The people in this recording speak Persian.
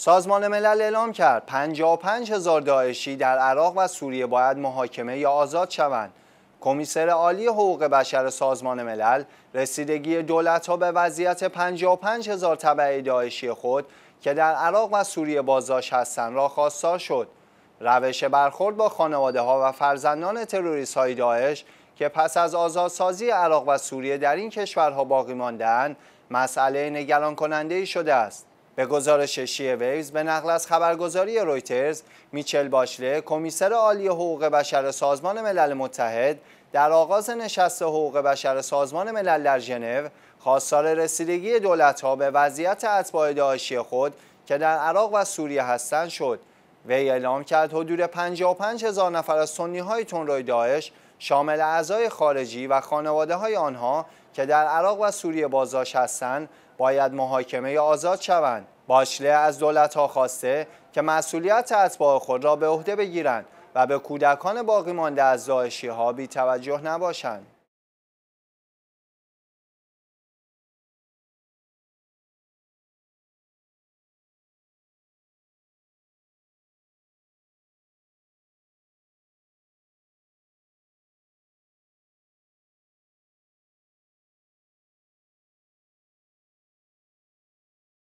سازمان ملل اعلام کرد 55 هزار داعشی در عراق و سوریه باید محاکمه یا آزاد شوند. کمیسر عالی حقوق بشر سازمان ملل رسیدگی دولت ها به وضعیت 55 هزار طبعه داعشی خود که در عراق و سوریه بازداشت هستند را خواستار شد. روش برخورد با خانواده ها و فرزندان تروریست های داعش که پس از آزادسازی عراق و سوریه در این کشورها باقی ماندن مسئله نگران کننده ای شده است. به گزارش شیه ویز به نقل از خبرگزاری رویترز میچل باشله کمیسر عالی حقوق بشر سازمان ملل متحد در آغاز نشست حقوق بشر سازمان ملل در ژنو خواستار رسیدگی ها به وضعیت اتباع داعشی خود که در عراق و سوریه هستند شد وی اعلام کرد حدود 55 هزار نفر از سنی های تنروی داعش شامل اعضای خارجی و خانواده های آنها که در عراق و سوریه بازداشت هستند باید محاکمه آزاد شوند. باشله از دولت ها خواسته که مسئولیت اتباع خود را به عهده بگیرند و به کودکان باقی مانده از داعشی ها بی توجه نباشند.